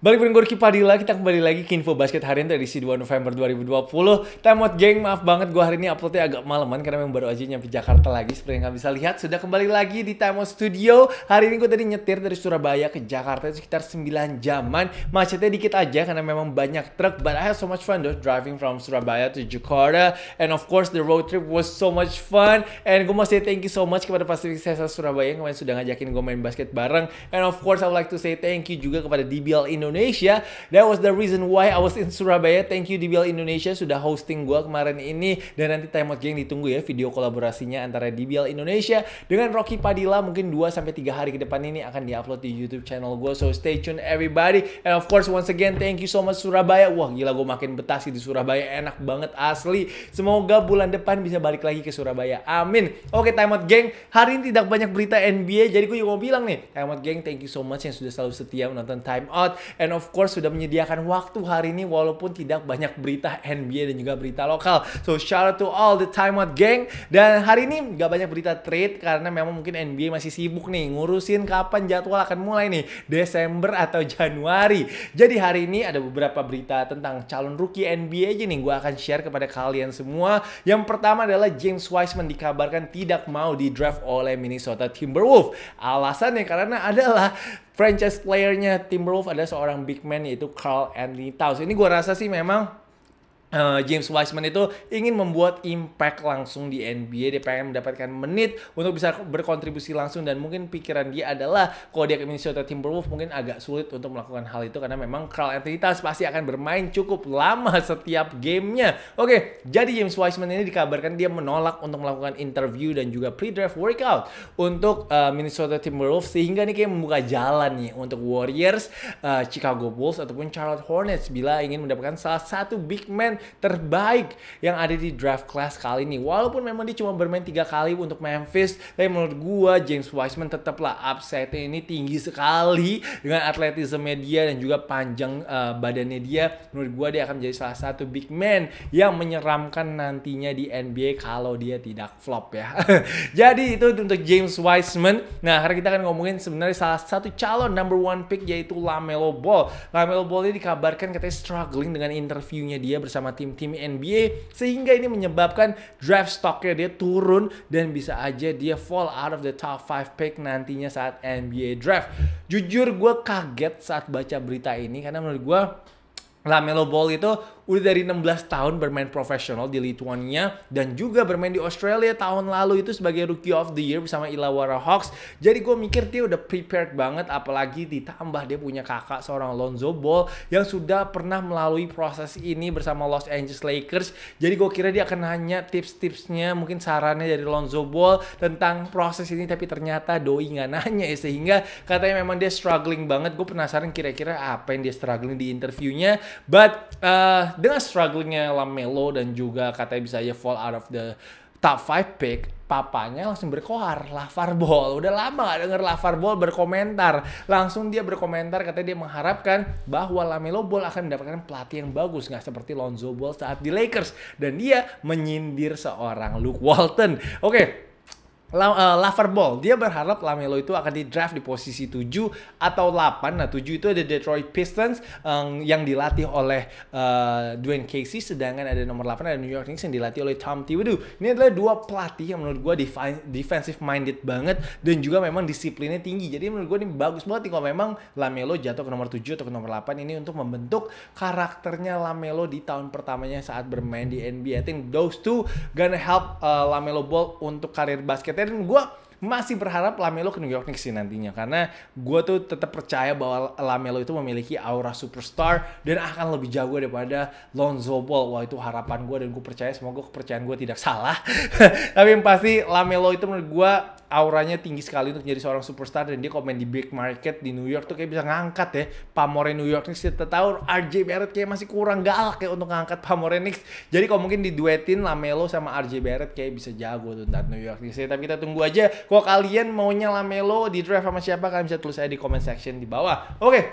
Balik dengan Gorky Padilla, kita kembali lagi ke Info Basket hari ini dari edisi 2 November 2020. Temot geng, maaf banget gue hari ini uploadnya agak malaman karena memang baru aja nyampe Jakarta lagi. Seperti yang kalian bisa lihat, sudah kembali lagi di Temot Studio. Hari ini gue tadi nyetir dari Surabaya ke Jakarta itu sekitar 9 jaman. Macetnya dikit aja karena memang banyak truk. But I had so much fun though driving from Surabaya to Jakarta. And of course the road trip was so much fun. And gue mau say thank you so much kepada Pacific Sesa Surabaya yang kemarin sudah ngajakin gue main basket bareng. And of course I would like to say thank you juga kepada DBL Indonesia Indonesia. That was the reason why I was in Surabaya. Thank you DBL Indonesia sudah hosting gue kemarin ini. Dan nanti Time Out Gang ditunggu ya video kolaborasinya antara DBL Indonesia dengan Rocky Padilla. Mungkin 2-3 hari ke depan ini akan diupload di YouTube channel gue. So stay tuned everybody. And of course once again thank you so much Surabaya. Wah gila gue makin betah sih di Surabaya. Enak banget asli. Semoga bulan depan bisa balik lagi ke Surabaya. Amin. Oke Time Out Gang. Hari ini tidak banyak berita NBA. Jadi gue juga mau bilang nih. Time Out Gang thank you so much yang sudah selalu setia menonton Time Out. And of course sudah menyediakan waktu hari ini walaupun tidak banyak berita NBA dan juga berita lokal. So shout out to all the time out gang. Dan hari ini nggak banyak berita trade karena memang mungkin NBA masih sibuk nih ngurusin kapan jadwal akan mulai nih Desember atau Januari. Jadi hari ini ada beberapa berita tentang calon rookie NBA aja nih gue akan share kepada kalian semua. Yang pertama adalah James Wiseman dikabarkan tidak mau di draft oleh Minnesota Timberwolves. Alasannya karena adalah franchise playernya Tim ada seorang big man yaitu Carl Anthony Towns. Ini gue rasa sih memang Eh, James Wiseman itu ingin membuat impact langsung di NBA. Dia pengen mendapatkan menit untuk bisa berkontribusi langsung dan mungkin pikiran dia adalah kalau dia ke Minnesota Timberwolves mungkin agak sulit untuk melakukan hal itu karena memang Carl Anthony Towns pasti akan bermain cukup lama setiap gamenya. Oke, jadi James Wiseman ini dikabarkan dia menolak untuk melakukan interview dan juga pre-draft workout untuk uh, Minnesota Timberwolves sehingga ini kayak membuka jalan nih untuk Warriors, uh, Chicago Bulls ataupun Charlotte Hornets bila ingin mendapatkan salah satu big man terbaik yang ada di draft class kali ini. Walaupun memang dia cuma bermain tiga kali untuk Memphis, tapi menurut gue James Wiseman tetaplah upside ini tinggi sekali dengan atletisme media dan juga panjang uh, badannya dia. Menurut gue dia akan menjadi salah satu big man yang menyeramkan nantinya di NBA kalau dia tidak flop ya. Jadi itu untuk James Wiseman. Nah, hari kita akan ngomongin sebenarnya salah satu calon number one pick yaitu LaMelo Ball. LaMelo Ball ini dikabarkan katanya struggling dengan interviewnya dia bersama sama tim-tim NBA sehingga ini menyebabkan draft stocknya dia turun dan bisa aja dia fall out of the top 5 pick nantinya saat NBA draft. Jujur gue kaget saat baca berita ini karena menurut gue Lamelo Ball itu udah dari 16 tahun bermain profesional di Lithuania dan juga bermain di Australia tahun lalu itu sebagai Rookie of the Year bersama Illawarra Hawks. Jadi gue mikir dia udah prepared banget apalagi ditambah dia punya kakak seorang Lonzo Ball yang sudah pernah melalui proses ini bersama Los Angeles Lakers. Jadi gue kira dia akan hanya tips-tipsnya mungkin sarannya dari Lonzo Ball tentang proses ini tapi ternyata doi nggak nanya ya sehingga katanya memang dia struggling banget. Gue penasaran kira-kira apa yang dia struggling di interviewnya. But uh, dengan strugglingnya Lamelo dan juga katanya bisa aja fall out of the top 5 pick, papanya langsung berkoar, Lavar Ball. Udah lama gak denger Lavar Ball berkomentar. Langsung dia berkomentar, katanya dia mengharapkan bahwa Lamelo Ball akan mendapatkan pelatih yang bagus. Nggak seperti Lonzo Ball saat di Lakers. Dan dia menyindir seorang Luke Walton. Oke, okay, La, uh, dia berharap Lamelo itu akan di draft di posisi 7 atau 8. Nah, 7 itu ada Detroit Pistons um, yang dilatih oleh uh, Dwayne Casey, sedangkan ada nomor 8 ada New York Knicks yang dilatih oleh Tom Thibodeau. Ini adalah dua pelatih yang menurut gue defensive minded banget dan juga memang disiplinnya tinggi. Jadi menurut gue ini bagus banget kalau memang Lamelo jatuh ke nomor 7 atau ke nomor 8 ini untuk membentuk karakternya Lamelo di tahun pertamanya saat bermain di NBA. I think those two gonna help uh, Lamelo Ball untuk karir basketnya dan gue masih berharap Lamelo ke New York Knicks sih nantinya karena gue tuh tetap percaya bahwa Lamelo itu memiliki aura superstar dan akan lebih jago daripada Lonzo Ball. Wah itu harapan gue dan gue percaya semoga kepercayaan gue tidak salah. Tapi yang pasti Lamelo itu menurut gue auranya tinggi sekali untuk jadi seorang superstar dan dia komen di big market di New York tuh kayak bisa ngangkat ya pamore New York Knicks kita tahu RJ Barrett kayak masih kurang galak ya untuk ngangkat pamore Knicks jadi kalau mungkin diduetin Lamelo sama RJ Barrett kayak bisa jago tuh New York Knicks ya. tapi kita tunggu aja kalau kalian maunya Lamelo di draft sama siapa, kalian bisa tulis aja di comment section di bawah. Oke,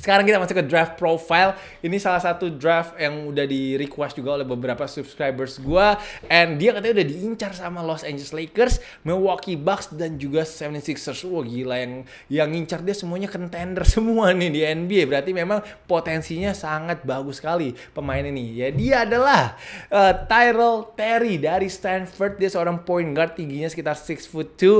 sekarang kita masuk ke draft profile. Ini salah satu draft yang udah di request juga oleh beberapa subscribers gua and dia katanya udah diincar sama Los Angeles Lakers, Milwaukee Bucks dan juga 76ers. Wah, gila yang yang ngincar dia semuanya contender semua nih di NBA. Berarti memang potensinya sangat bagus sekali pemain ini. Ya dia adalah uh, Tyrell Terry dari Stanford. Dia seorang point guard tingginya sekitar 6 foot 2. Uh,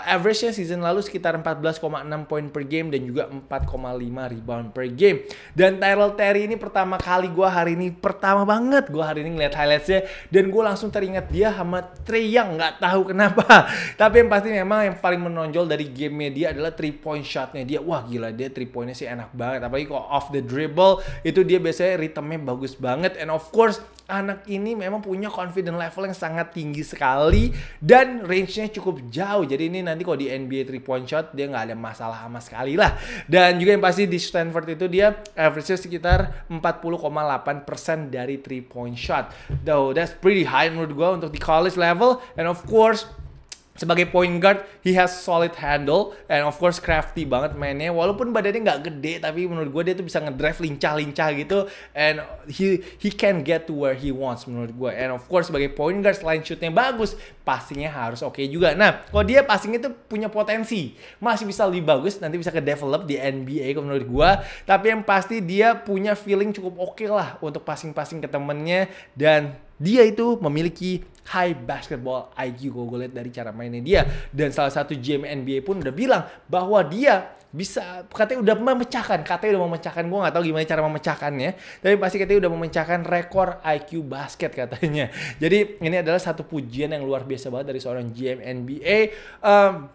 eh, average-nya season lalu sekitar 14,6 poin per game dan juga 4,5 rebound per game. Dan Tyrell Terry ini pertama kali gue hari ini, pertama banget gue hari ini ngeliat highlightsnya. Dan gue langsung teringat dia sama Trey Young, gak tahu kenapa. Tapi yang pasti memang yang paling menonjol dari game dia adalah 3 point shotnya dia. Wah gila dia 3 pointnya sih enak banget. Apalagi kalau off the dribble itu dia biasanya ritmenya bagus banget. And of course anak ini memang punya confident level yang sangat tinggi sekali dan range-nya cukup jauh. Jadi ini nanti kalau di NBA 3 point shot dia nggak ada masalah sama sekali lah. Dan juga yang pasti di Stanford itu dia average sekitar 40,8% dari 3 point shot. Though that's pretty high menurut gue untuk di college level and of course sebagai point guard he has solid handle and of course crafty banget mainnya walaupun badannya nggak gede tapi menurut gue dia tuh bisa ngedrive lincah-lincah gitu and he he can get to where he wants menurut gue and of course sebagai point guard selain shootnya bagus passingnya harus oke okay juga nah kalau dia passingnya tuh punya potensi masih bisa lebih bagus nanti bisa ke develop di NBA menurut gue tapi yang pasti dia punya feeling cukup oke okay lah untuk passing-passing ke temennya dan dia itu memiliki high basketball IQ kalau gue lihat dari cara mainnya dia dan salah satu GM NBA pun udah bilang bahwa dia bisa katanya udah memecahkan katanya udah memecahkan gue nggak tahu gimana cara memecahkannya tapi pasti katanya udah memecahkan rekor IQ basket katanya jadi ini adalah satu pujian yang luar biasa banget dari seorang GM NBA um,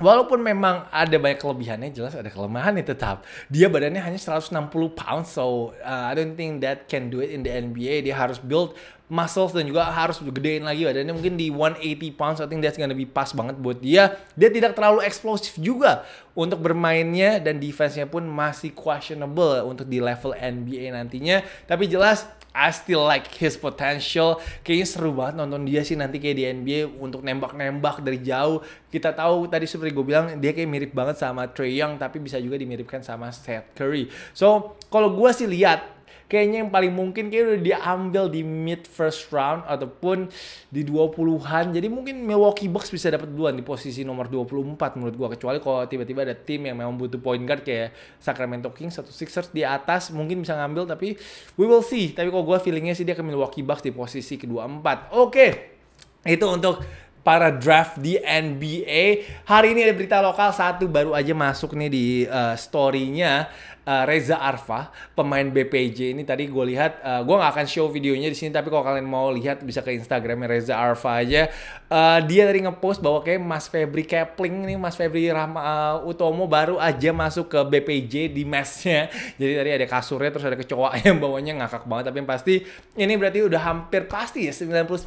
walaupun memang ada banyak kelebihannya jelas ada kelemahan. kelemahannya tetap dia badannya hanya 160 pounds so uh, I don't think that can do it in the NBA dia harus build muscles dan juga harus gedein lagi badannya mungkin di 180 pounds I think that's gonna be pas banget buat dia dia tidak terlalu eksplosif juga untuk bermainnya dan defense-nya pun masih questionable untuk di level NBA nantinya tapi jelas I still like his potential. Kayaknya seru banget nonton dia sih nanti kayak di NBA untuk nembak-nembak dari jauh. Kita tahu tadi seperti gue bilang dia kayak mirip banget sama Trey Young tapi bisa juga dimiripkan sama Seth Curry. So kalau gue sih lihat kayaknya yang paling mungkin kayak udah diambil di mid first round ataupun di 20-an. Jadi mungkin Milwaukee Bucks bisa dapat duluan di posisi nomor 24 menurut gua kecuali kalau tiba-tiba ada tim yang memang butuh point guard kayak Sacramento Kings atau Sixers di atas mungkin bisa ngambil tapi we will see. Tapi kalau gua feelingnya sih dia ke Milwaukee Bucks di posisi ke-24. Oke. Okay. Itu untuk para draft di NBA. Hari ini ada berita lokal satu baru aja masuk nih di uh, story-nya. Eh, Reza Arfa, pemain BPJ ini tadi gue lihat, uh, eh, gue nggak akan show videonya di sini, tapi kalau kalian mau lihat bisa ke Instagramnya Reza Arfa aja. Uh, dia tadi ngepost bahwa kayak Mas Febri Kepling nih, Mas Febri Rahma uh, Utomo baru aja masuk ke BPJ di mesnya. Jadi tadi ada kasurnya, terus ada kecoa yang bawahnya ngakak banget, tapi yang pasti ini berarti udah hampir pasti ya 99%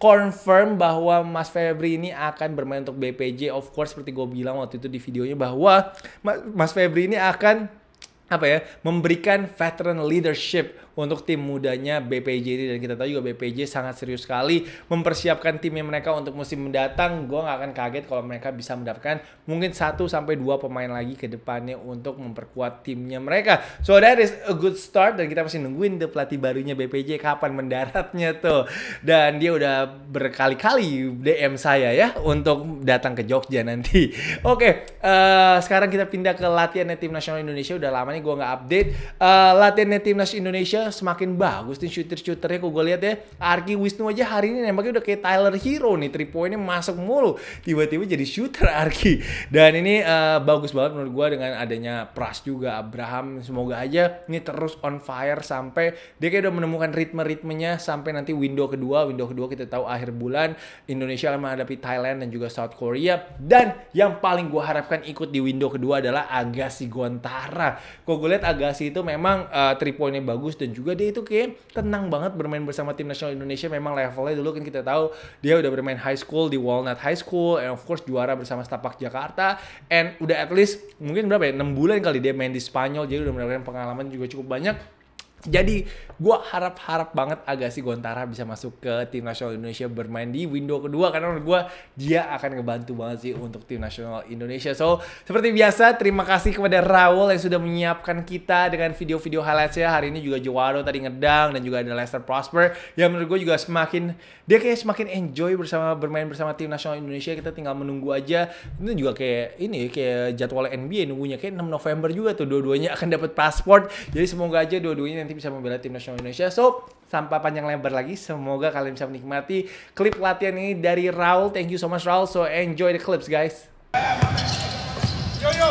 confirm bahwa Mas Febri ini akan bermain untuk BPJ. Of course, seperti gue bilang waktu itu di videonya bahwa Mas Febri ini akan apa ya memberikan veteran leadership untuk tim mudanya BPJ ini dan kita tahu juga BPJ sangat serius sekali mempersiapkan timnya mereka untuk musim mendatang. Gue gak akan kaget kalau mereka bisa mendapatkan mungkin satu sampai dua pemain lagi ke depannya untuk memperkuat timnya mereka. So that is a good start dan kita masih nungguin the pelatih barunya BPJ kapan mendaratnya tuh. Dan dia udah berkali-kali DM saya ya untuk datang ke Jogja nanti. Oke, okay, uh, eh, sekarang kita pindah ke latihannya tim nasional Indonesia. Udah lama nih gue gak update. Uh, latihannya tim nasional Indonesia semakin bagus nih shooter-shooternya kok gue lihat ya. Arki Wisnu aja hari ini nembaknya udah kayak Tyler Hero nih, three pointnya masuk mulu. Tiba-tiba jadi shooter Arki. Dan ini uh, bagus banget menurut gue dengan adanya Pras juga, Abraham. Semoga aja ini terus on fire sampai dia kayak udah menemukan ritme-ritmenya sampai nanti window kedua. Window kedua kita tahu akhir bulan Indonesia akan menghadapi Thailand dan juga South Korea. Dan yang paling gue harapkan ikut di window kedua adalah Agassi Gontara. Kok gue lihat Agassi itu memang uh, eh, three pointnya bagus dan juga dia itu kayak tenang banget bermain bersama tim nasional Indonesia memang levelnya dulu kan kita tahu dia udah bermain high school di Walnut High School and of course juara bersama Stapak Jakarta and udah at least mungkin berapa ya 6 bulan kali dia main di Spanyol jadi udah mendapatkan pengalaman juga cukup banyak jadi gue harap-harap banget Agassi Gontara bisa masuk ke tim nasional Indonesia bermain di window kedua karena menurut gue dia akan ngebantu banget sih untuk tim nasional Indonesia. So seperti biasa terima kasih kepada Raul yang sudah menyiapkan kita dengan video-video highlightsnya hari ini juga Jawaro tadi ngedang dan juga ada Leicester Prosper yang menurut gue juga semakin dia kayak semakin enjoy bersama bermain bersama tim nasional Indonesia kita tinggal menunggu aja Ini juga kayak ini kayak jadwal NBA nunggunya kayak 6 November juga tuh dua-duanya akan dapat paspor jadi semoga aja dua-duanya nanti nanti bisa membela tim nasional Indonesia. So, sampai panjang lebar lagi, semoga kalian bisa menikmati klip latihan ini dari Raul. Thank you so much Raul. So, enjoy the clips guys. Yo yo.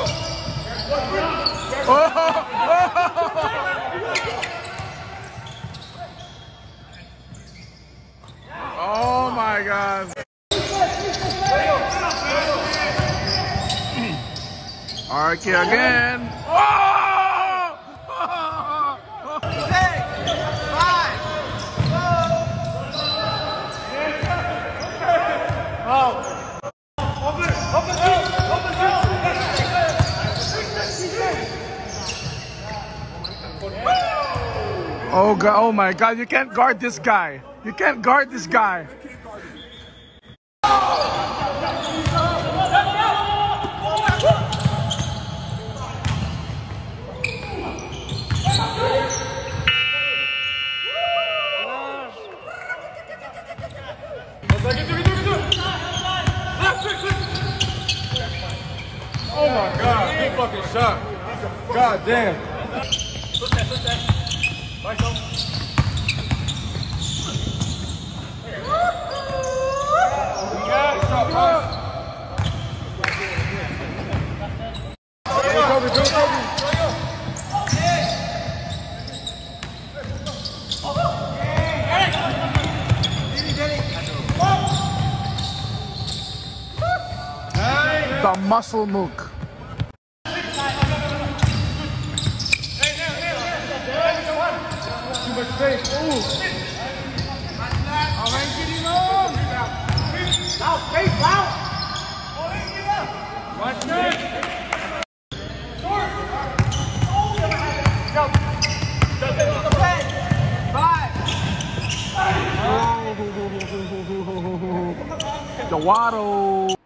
Oh, my god. Arky again. Oh god! Oh my god! You can't guard this guy. You can't guard this guy. Oh my god, good fucking shot. God damn the muscle mook. the Waddle.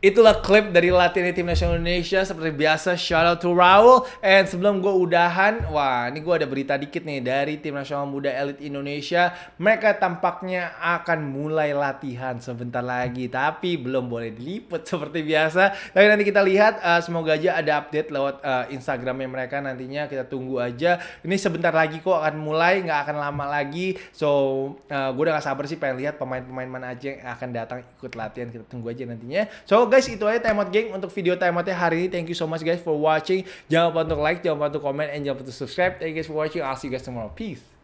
Itulah klip dari latihan tim nasional Indonesia seperti biasa shout out to Raul and sebelum gue udahan wah ini gue ada berita dikit nih dari tim nasional muda elit Indonesia mereka tampaknya akan mulai latihan sebentar lagi tapi belum boleh diliput seperti biasa tapi nanti kita lihat uh, semoga aja ada update lewat uh, Instagramnya mereka nantinya kita tunggu aja ini sebentar lagi kok akan mulai nggak akan lama lagi so uh, eh, gue udah gak sabar sih pengen lihat pemain-pemain mana aja yang akan datang ikut latihan kita tunggu aja nantinya so guys, itu aja time geng untuk video time hari ini. Thank you so much guys for watching. Jangan lupa untuk like, jangan lupa untuk comment, and jangan lupa untuk subscribe. Thank you guys for watching. I'll see you guys tomorrow. Peace.